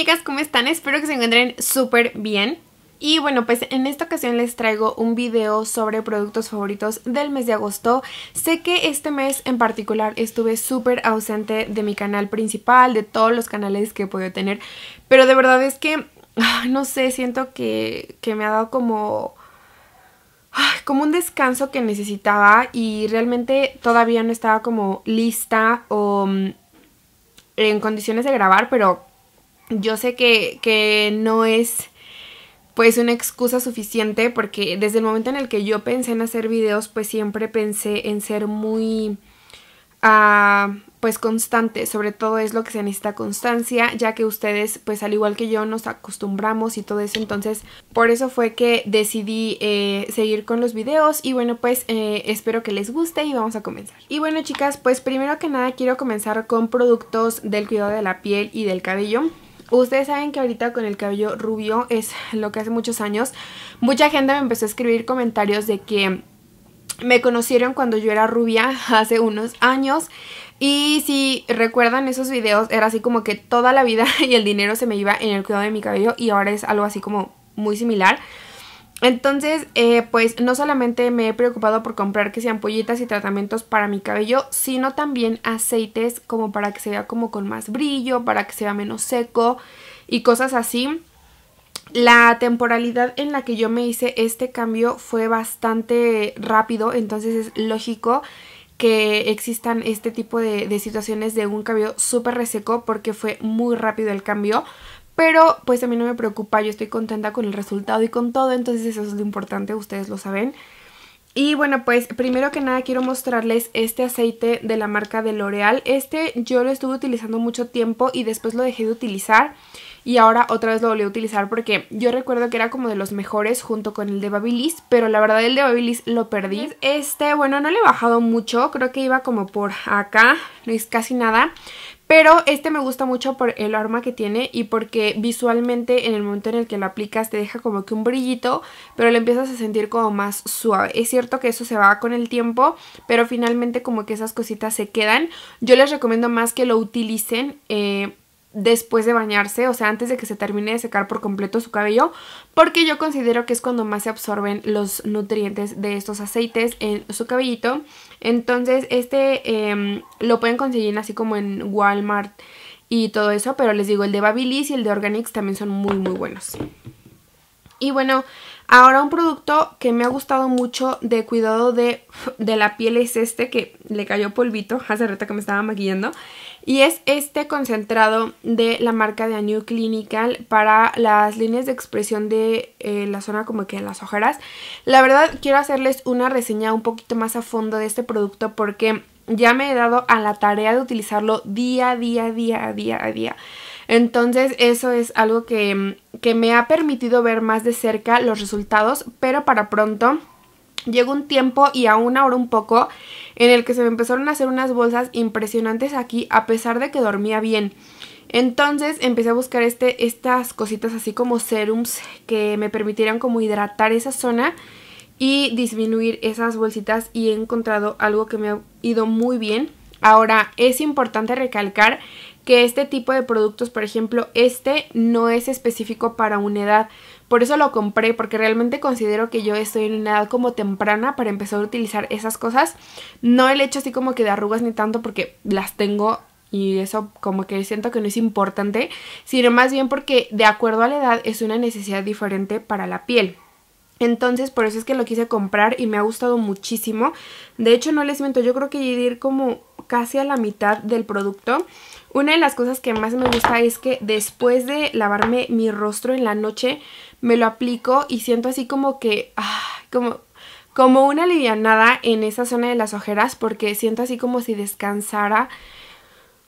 chicas? ¿Cómo están? Espero que se encuentren súper bien. Y bueno, pues en esta ocasión les traigo un video sobre productos favoritos del mes de agosto. Sé que este mes en particular estuve súper ausente de mi canal principal, de todos los canales que he podido tener, pero de verdad es que, ah, no sé, siento que, que me ha dado como ah, como un descanso que necesitaba y realmente todavía no estaba como lista o mm, en condiciones de grabar, pero yo sé que, no es pues una excusa suficiente porque desde el momento en el que yo pensé en hacer videos pues siempre pensé en ser muy ah, pues constante sobre todo es lo que se necesita constancia ya que ustedes pues al igual que yo nos acostumbramos y todo eso entonces por eso fue que decidí eh, seguir con los videos y bueno pues eh, espero que les guste y vamos a comenzar y bueno chicas pues primero que nada quiero comenzar con productos del cuidado de la piel y del cabello Ustedes saben que ahorita con el cabello rubio es lo que hace muchos años mucha gente me empezó a escribir comentarios de que me conocieron cuando yo era rubia hace unos años y si recuerdan esos videos era así como que toda la vida y el dinero se me iba en el cuidado de mi cabello y ahora es algo así como muy similar. Entonces, eh, pues no solamente me he preocupado por comprar que sean pollitas y tratamientos para mi cabello, sino también aceites como para que se vea como con más brillo, para que sea menos seco y cosas así. La temporalidad en la que yo me hice este cambio fue bastante rápido, entonces es lógico que existan este tipo de, de situaciones de un cabello súper reseco porque fue muy rápido el cambio. Pero pues a mí no me preocupa, yo estoy contenta con el resultado y con todo, entonces eso es lo importante, ustedes lo saben. Y bueno, pues primero que nada quiero mostrarles este aceite de la marca de L'Oreal. Este yo lo estuve utilizando mucho tiempo y después lo dejé de utilizar y ahora otra vez lo volví a utilizar porque yo recuerdo que era como de los mejores junto con el de Babilis pero la verdad el de Babilis lo perdí. Este, bueno, no le he bajado mucho, creo que iba como por acá, no es casi nada. Pero este me gusta mucho por el arma que tiene y porque visualmente en el momento en el que lo aplicas te deja como que un brillito, pero le empiezas a sentir como más suave. Es cierto que eso se va con el tiempo, pero finalmente como que esas cositas se quedan. Yo les recomiendo más que lo utilicen eh, después de bañarse, o sea, antes de que se termine de secar por completo su cabello, porque yo considero que es cuando más se absorben los nutrientes de estos aceites en su cabellito. Entonces, este em, lo pueden conseguir así como en Walmart y todo eso, pero les digo, el de Babilis y el de Organics también son muy, muy buenos. Y bueno, ahora un producto que me ha gustado mucho de cuidado de, de la piel es este que le cayó polvito hace rato que me estaba maquillando. Y es este concentrado de la marca de Anew Clinical para las líneas de expresión de eh, la zona como que en las ojeras. La verdad quiero hacerles una reseña un poquito más a fondo de este producto porque ya me he dado a la tarea de utilizarlo día, a día, día, día, día. Entonces eso es algo que, me ha permitido ver más de cerca los resultados, pero para pronto Llegó un tiempo y aún ahora un poco en el que se me empezaron a hacer unas bolsas impresionantes aquí a pesar de que dormía bien. Entonces empecé a buscar este, estas cositas así como serums que me permitieran como hidratar esa zona y disminuir esas bolsitas y he encontrado algo que me ha ido muy bien. Ahora, es importante recalcar que este tipo de productos, por ejemplo, este no es específico para una edad. Por eso lo compré, porque realmente considero que yo estoy en una edad como temprana para empezar a utilizar esas cosas. No el hecho así como que de arrugas ni tanto, porque las tengo y eso como que siento que no es importante, sino más bien porque de acuerdo a la edad es una necesidad diferente para la piel. Entonces, por eso es que lo quise comprar y me ha gustado muchísimo. De hecho, no les miento, yo creo que ir como casi a la mitad del producto. Una de las cosas que más me gusta es que después de lavarme mi rostro en la noche, me lo aplico y siento así como que... Ah, como, como una alivianada en esa zona de las ojeras porque siento así como si descansara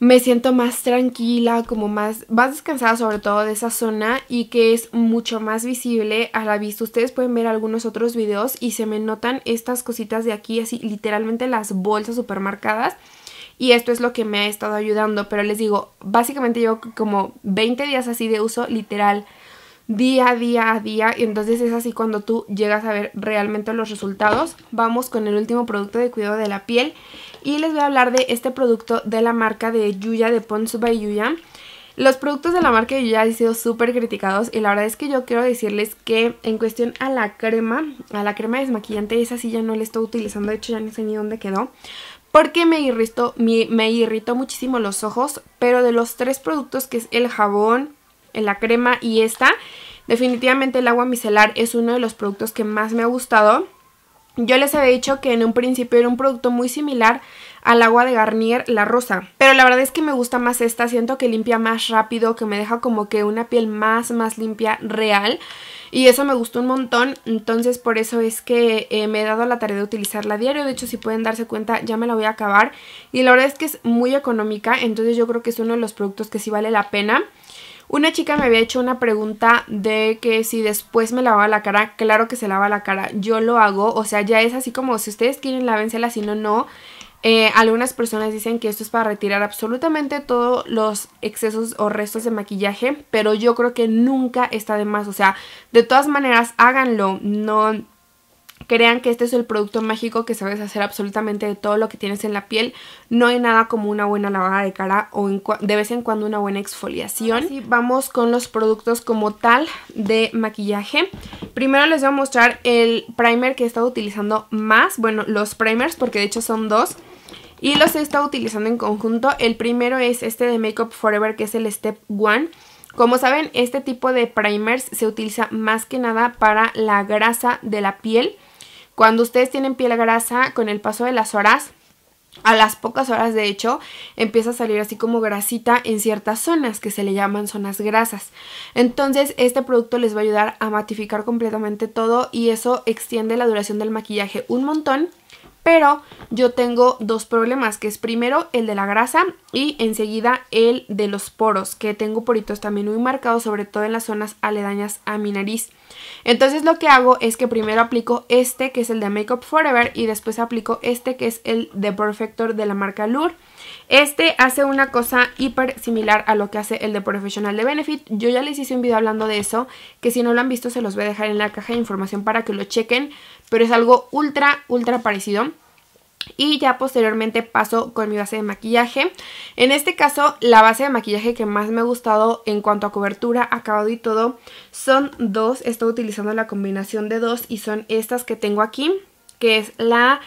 me siento más tranquila, como más, más descansada sobre todo de esa zona y que es mucho más visible a la vista. Ustedes pueden ver algunos otros videos y se me notan estas cositas de aquí, así literalmente las bolsas supermarcadas marcadas y esto es lo que me ha estado ayudando, pero les digo, básicamente llevo como 20 días así de uso literal día a día a día y entonces es así cuando tú llegas a ver realmente los resultados. Vamos con el último producto de cuidado de la piel y les voy a hablar de este producto de la marca de Yuya, de Ponsu by Yuya. Los productos de la marca de Yuya han sido súper criticados y la verdad es que yo quiero decirles que en cuestión a la crema, a la crema desmaquillante, esa sí ya no la estoy utilizando, de hecho ya no sé ni dónde quedó porque me irritó, me, irritó muchísimo los ojos, pero de los tres productos que es el jabón, la crema y esta, definitivamente el agua micelar es uno de los productos que más me ha gustado. Yo les había dicho que en un principio era un producto muy similar al agua de Garnier La Rosa, pero la verdad es que me gusta más esta, siento que limpia más rápido, que me deja como que una piel más, más limpia real. Y eso me gustó un montón, entonces por eso es que eh, me he dado la tarea de utilizarla a diario. De hecho, si pueden darse cuenta, ya me la voy a acabar. Y la verdad es que es muy económica, entonces yo creo que es uno de los productos que sí vale la pena. Una chica me había hecho una pregunta de que si después me lavaba la cara, claro que se lava la cara, yo lo hago, o sea, ya es así como si ustedes quieren lávensela, si no, no. Eh, algunas personas dicen que esto es para retirar absolutamente todos los excesos o restos de maquillaje, pero yo creo que nunca está de más. O sea, de todas maneras, háganlo. No crean que este es el producto mágico que sabes hacer absolutamente de todo lo que tienes en la piel. No hay nada como una buena lavada de cara o de vez en cuando una buena exfoliación. Y vamos con los productos como tal de maquillaje. Primero les voy a mostrar el primer que he estado utilizando más. Bueno, los primers porque de hecho son dos. Y los he estado utilizando en conjunto. El primero es este de Makeup Forever, que es el Step one Como saben, este tipo de primers se utiliza más que nada para la grasa de la piel. Cuando ustedes tienen piel grasa, con el paso de las horas, a las pocas horas de hecho, empieza a salir así como grasita en ciertas zonas que se le llaman zonas grasas. Entonces este producto les va a ayudar a matificar completamente todo y eso extiende la duración del maquillaje un montón pero yo tengo dos problemas, que es primero el de la grasa y enseguida el de los poros, que tengo poritos también muy marcados, sobre todo en las zonas aledañas a mi nariz. Entonces lo que hago es que primero aplico este, que es el de Makeup Forever, y después aplico este, que es el de Perfector de la marca Lure. Este hace una cosa hiper similar a lo que hace el de Professional de Benefit. Yo ya les hice un video hablando de eso, que si no lo han visto se los voy a dejar en la caja de información para que lo chequen pero es algo ultra, ultra parecido. Y ya posteriormente paso con mi base de maquillaje. En este caso, la base de maquillaje que más me ha gustado en cuanto a cobertura, acabado y todo, son dos. Estoy utilizando la combinación de dos y son estas que tengo aquí, que es la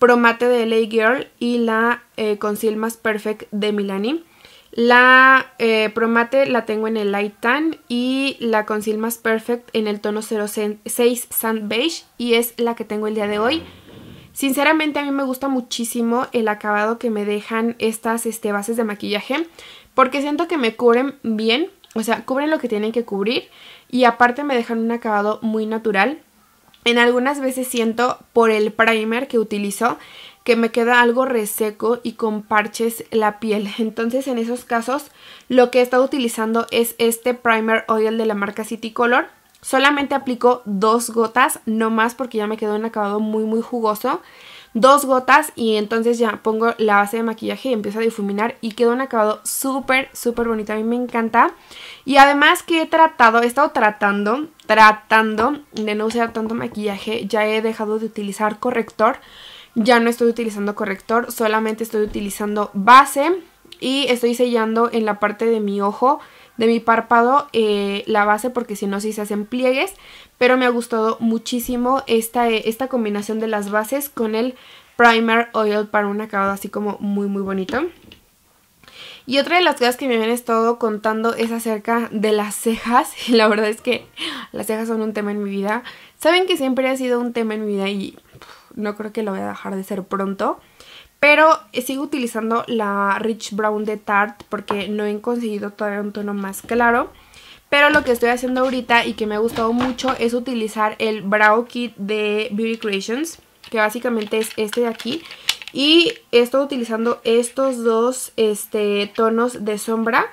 Promate de LA Girl y la eh, Conceal Más Perfect de Milani. La eh, Promate la tengo en el Light Tan y la Conceal Más Perfect en el tono 06 Sand Beige y es la que tengo el día de hoy. Sinceramente a mí me gusta muchísimo el acabado que me dejan estas este, bases de maquillaje porque siento que me cubren bien, o sea, cubren lo que tienen que cubrir y aparte me dejan un acabado muy natural. En algunas veces siento por el primer que utilizo que me queda algo reseco y con parches la piel. Entonces en esos casos lo que he estado utilizando es este primer oil de la marca City Color. Solamente aplico dos gotas, no más porque ya me quedó un acabado muy muy jugoso. Dos gotas y entonces ya pongo la base de maquillaje y empiezo a difuminar y queda un acabado súper súper bonito, a mí me encanta. Y además que he tratado, he estado tratando, tratando de no usar tanto maquillaje, ya he dejado de utilizar corrector ya no estoy utilizando corrector, solamente estoy utilizando base y estoy sellando en la parte de mi ojo, de mi párpado, eh, la base porque si no sí se hacen pliegues, pero me ha gustado muchísimo esta, esta combinación de las bases con el primer oil para un acabado así como muy muy bonito. Y otra de las cosas que me habían estado contando es acerca de las cejas. Y la verdad es que las cejas son un tema en mi vida. Saben que siempre ha sido un tema en mi vida y no creo que lo voy a dejar de ser pronto. Pero sigo utilizando la Rich Brown de Tarte porque no he conseguido todavía un tono más claro. Pero lo que estoy haciendo ahorita y que me ha gustado mucho es utilizar el Brow Kit de Beauty Creations. Que básicamente es este de aquí. Y estoy utilizando estos dos este, tonos de sombra.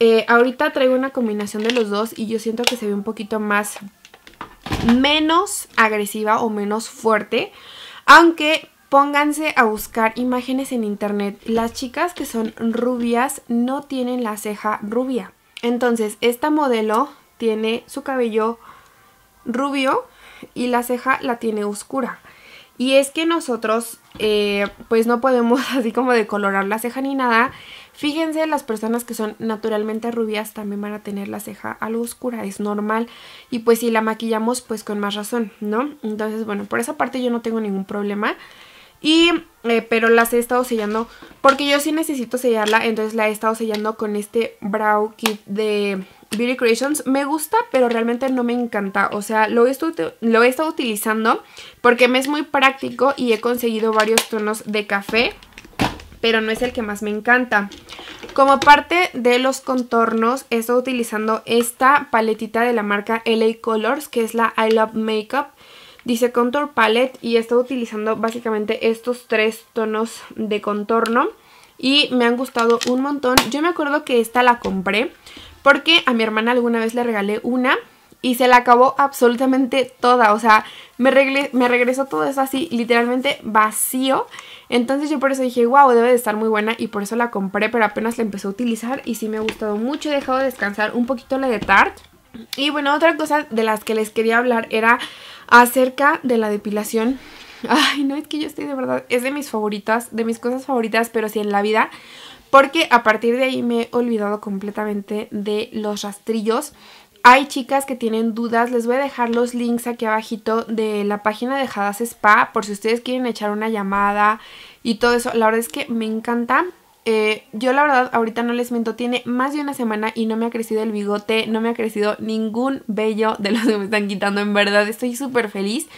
Eh, ahorita traigo una combinación de los dos y yo siento que se ve un poquito más menos agresiva o menos fuerte, aunque pónganse a buscar imágenes en internet. Las chicas que son rubias no tienen la ceja rubia. Entonces, esta modelo tiene su cabello rubio y la ceja la tiene oscura. Y es que nosotros, eh, pues no podemos así como decolorar la ceja ni nada. Fíjense, las personas que son naturalmente rubias también van a tener la ceja algo oscura, es normal. Y pues si la maquillamos, pues con más razón, ¿no? Entonces, bueno, por esa parte yo no tengo ningún problema. Y, eh, pero las he estado sellando, porque yo sí necesito sellarla, entonces la he estado sellando con este brow kit de Beauty Creations. Me gusta, pero realmente no me encanta. O sea, lo he, lo estado utilizando porque me es muy práctico y he conseguido varios tonos de café pero no es el que más me encanta. Como parte de los contornos, he estado utilizando esta paletita de la marca LA Colors, que es la I Love Makeup. Dice Contour Palette y he estado utilizando básicamente estos tres tonos de contorno. Y me han gustado un montón. Yo me acuerdo que esta la compré porque a mi hermana alguna vez le regalé una y se la acabó absolutamente toda, o sea, me, regresó todo eso así, literalmente vacío. Entonces yo por eso dije, wow, debe de estar muy buena y por eso la compré, pero apenas la empezó a utilizar y sí me ha gustado mucho. He dejado descansar un poquito la de Tarte. Y bueno, otra cosa de las que les quería hablar era acerca de la depilación. Ay, no, es que yo estoy de verdad, es de mis favoritas, de mis cosas favoritas, pero sí en la vida porque a partir de ahí me he olvidado completamente de los rastrillos. Hay chicas que tienen dudas, les voy a dejar los links aquí abajito de la página de Hadas Spa por si ustedes quieren echar una llamada y todo eso. La verdad es que me encanta. Eh, yo la verdad ahorita no les miento, tiene más de una semana y no me ha crecido el bigote, no me ha crecido ningún vello de los que me están quitando, en verdad estoy súper feliz.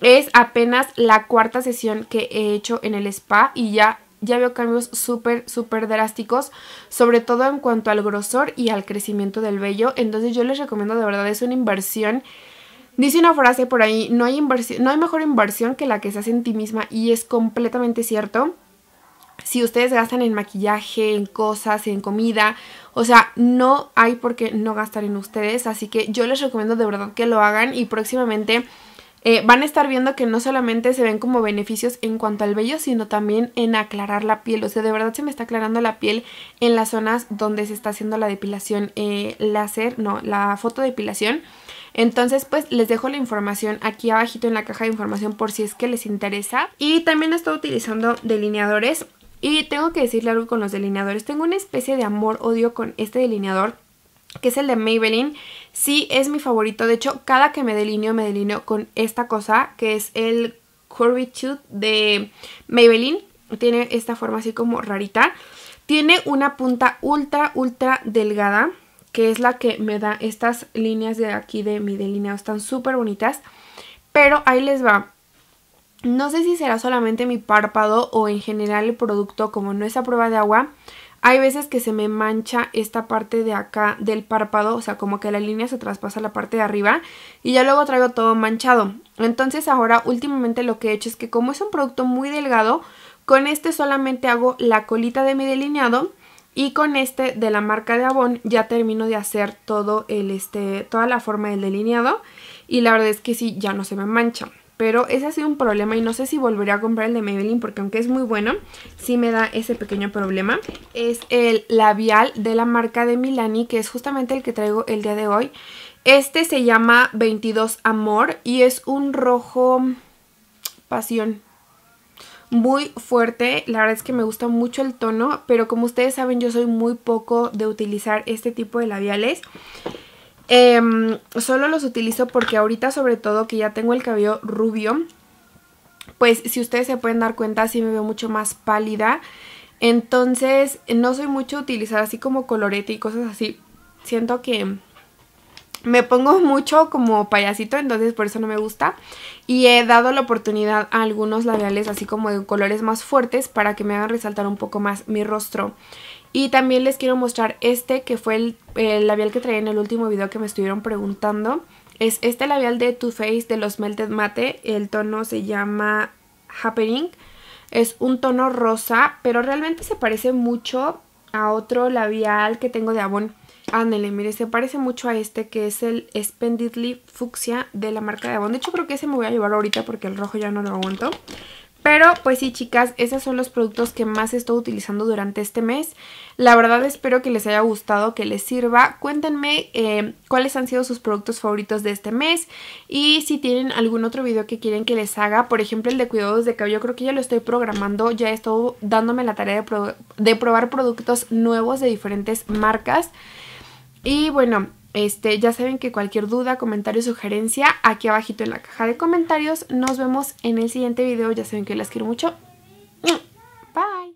Es apenas la cuarta sesión que he hecho en el spa y ya ya veo cambios súper, súper drásticos, sobre todo en cuanto al grosor y al crecimiento del vello. Entonces yo les recomiendo de verdad, es una inversión. Dice una frase por ahí, no hay, no hay mejor inversión que la que se hace en ti misma y es completamente cierto. Si ustedes gastan en maquillaje, en cosas, en comida, o sea, no hay por qué no gastar en ustedes. Así que yo les recomiendo de verdad que lo hagan y próximamente eh, van a estar viendo que no solamente se ven como beneficios en cuanto al vello, sino también en aclarar la piel. O sea, de verdad se me está aclarando la piel en las zonas donde se está haciendo la depilación eh, láser, no, la fotodepilación. Entonces, pues les dejo la información aquí abajito en la caja de información por si es que les interesa. Y también estoy utilizando delineadores. Y tengo que decirle algo con los delineadores. Tengo una especie de amor-odio con este delineador que es el de Maybelline. Sí, es mi favorito. De hecho, cada que me delineo, me delineo con esta cosa, que es el Curvitude de Maybelline. Tiene esta forma así como rarita. Tiene una punta ultra, ultra delgada, que es la que me da estas líneas de aquí de mi delineado. Están súper bonitas. Pero ahí les va. No sé si será solamente mi párpado o en general el producto, como no es a prueba de agua, hay veces que se me mancha esta parte de acá del párpado, o sea, como que la línea se traspasa a la parte de arriba y ya luego traigo todo manchado. Entonces ahora últimamente lo que he hecho es que como es un producto muy delgado, con este solamente hago la colita de mi delineado y con este de la marca de Avon ya termino de hacer todo el este, toda la forma del delineado y la verdad es que sí, ya no se me mancha. Pero ese ha sido un problema y no sé si volveré a comprar el de Maybelline porque aunque es muy bueno, sí me da ese pequeño problema. Es el labial de la marca de Milani, que es justamente el que traigo el día de hoy. Este se llama 22 Amor y es un rojo pasión, muy fuerte, la verdad es que me gusta mucho el tono, pero como ustedes saben yo soy muy poco de utilizar este tipo de labiales Em, solo los utilizo porque ahorita sobre todo que ya tengo el cabello rubio, pues si ustedes se pueden dar cuenta si me veo mucho más pálida. Entonces no soy mucho utilizar así como colorete y cosas así. Siento que me pongo mucho como payasito, entonces por eso no me gusta. Y he dado la oportunidad a algunos labiales así como de colores más fuertes para que me hagan resaltar un poco más mi rostro. Y también les quiero mostrar este que fue el, labial que traía en el último video que me estuvieron preguntando. Es este labial de Too Faced de los Melted Mate. El tono se llama Happening. Es un tono rosa, pero realmente se parece mucho a otro labial que tengo de Avon. Ándele, mire, se parece mucho a este que es el Spendidly Fucsia de la marca de Avon. De hecho creo que ese me voy a llevar ahorita porque el rojo ya no lo aguanto. Pero pues sí, chicas, esos son los productos que más he estado utilizando durante este mes. La verdad espero que les haya gustado, que les sirva. Cuéntenme eh, cuáles han sido sus productos favoritos de este mes y si tienen algún otro video que quieren que les haga. Por ejemplo, el de cuidados de cabello, creo que ya lo estoy programando. Ya he estado dándome la tarea de, de probar productos nuevos de diferentes marcas. Y bueno, este, ya saben que cualquier duda, comentario, sugerencia, aquí abajito en la caja de comentarios. Nos vemos en el siguiente video. Ya saben que las quiero mucho. Mm. Bye.